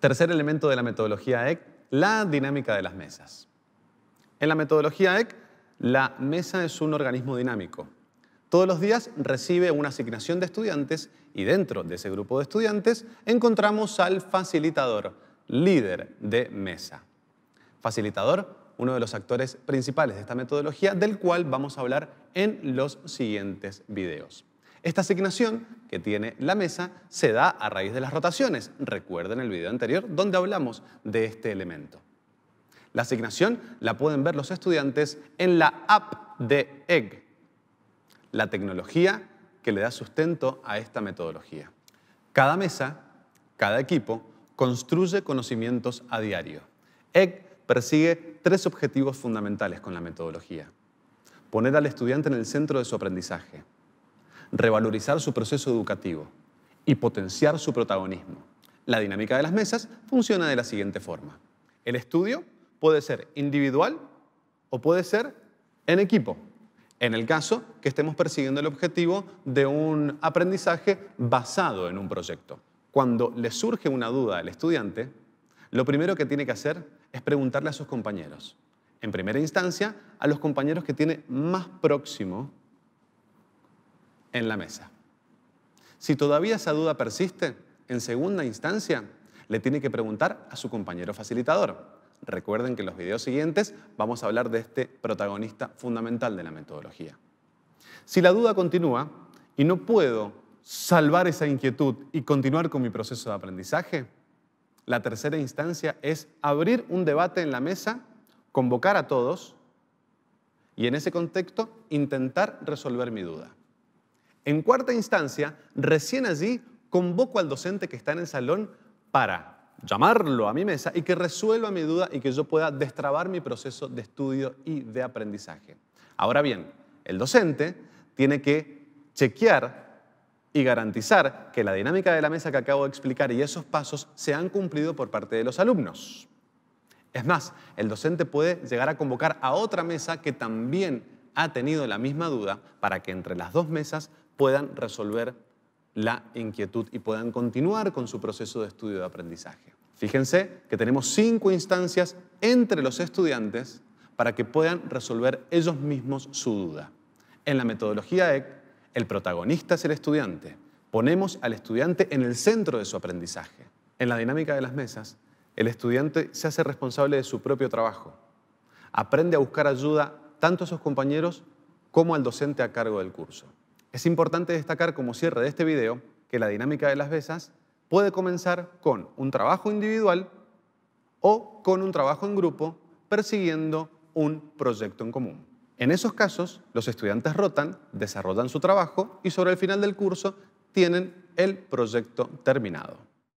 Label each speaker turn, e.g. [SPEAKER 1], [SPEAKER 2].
[SPEAKER 1] Tercer elemento de la metodología Ec, la dinámica de las mesas. En la metodología Ec, la mesa es un organismo dinámico. Todos los días recibe una asignación de estudiantes y dentro de ese grupo de estudiantes encontramos al facilitador, líder de mesa. Facilitador, uno de los actores principales de esta metodología, del cual vamos a hablar en los siguientes videos. Esta asignación que tiene la mesa se da a raíz de las rotaciones. Recuerden el video anterior donde hablamos de este elemento. La asignación la pueden ver los estudiantes en la app de EGG, la tecnología que le da sustento a esta metodología. Cada mesa, cada equipo, construye conocimientos a diario. EGG persigue tres objetivos fundamentales con la metodología. Poner al estudiante en el centro de su aprendizaje, revalorizar su proceso educativo y potenciar su protagonismo. La dinámica de las mesas funciona de la siguiente forma. El estudio puede ser individual o puede ser en equipo, en el caso que estemos persiguiendo el objetivo de un aprendizaje basado en un proyecto. Cuando le surge una duda al estudiante, lo primero que tiene que hacer es preguntarle a sus compañeros. En primera instancia, a los compañeros que tiene más próximo en la mesa. Si todavía esa duda persiste, en segunda instancia, le tiene que preguntar a su compañero facilitador. Recuerden que en los videos siguientes vamos a hablar de este protagonista fundamental de la metodología. Si la duda continúa y no puedo salvar esa inquietud y continuar con mi proceso de aprendizaje, la tercera instancia es abrir un debate en la mesa, convocar a todos y en ese contexto intentar resolver mi duda. En cuarta instancia, recién allí convoco al docente que está en el salón para llamarlo a mi mesa y que resuelva mi duda y que yo pueda destrabar mi proceso de estudio y de aprendizaje. Ahora bien, el docente tiene que chequear y garantizar que la dinámica de la mesa que acabo de explicar y esos pasos se han cumplido por parte de los alumnos. Es más, el docente puede llegar a convocar a otra mesa que también ha tenido la misma duda para que entre las dos mesas puedan resolver la inquietud y puedan continuar con su proceso de estudio de aprendizaje. Fíjense que tenemos cinco instancias entre los estudiantes para que puedan resolver ellos mismos su duda. En la metodología EC, el protagonista es el estudiante. Ponemos al estudiante en el centro de su aprendizaje. En la dinámica de las mesas, el estudiante se hace responsable de su propio trabajo. Aprende a buscar ayuda tanto a sus compañeros como al docente a cargo del curso. Es importante destacar como cierre de este video que la dinámica de las besas puede comenzar con un trabajo individual o con un trabajo en grupo persiguiendo un proyecto en común. En esos casos, los estudiantes rotan, desarrollan su trabajo y sobre el final del curso tienen el proyecto terminado.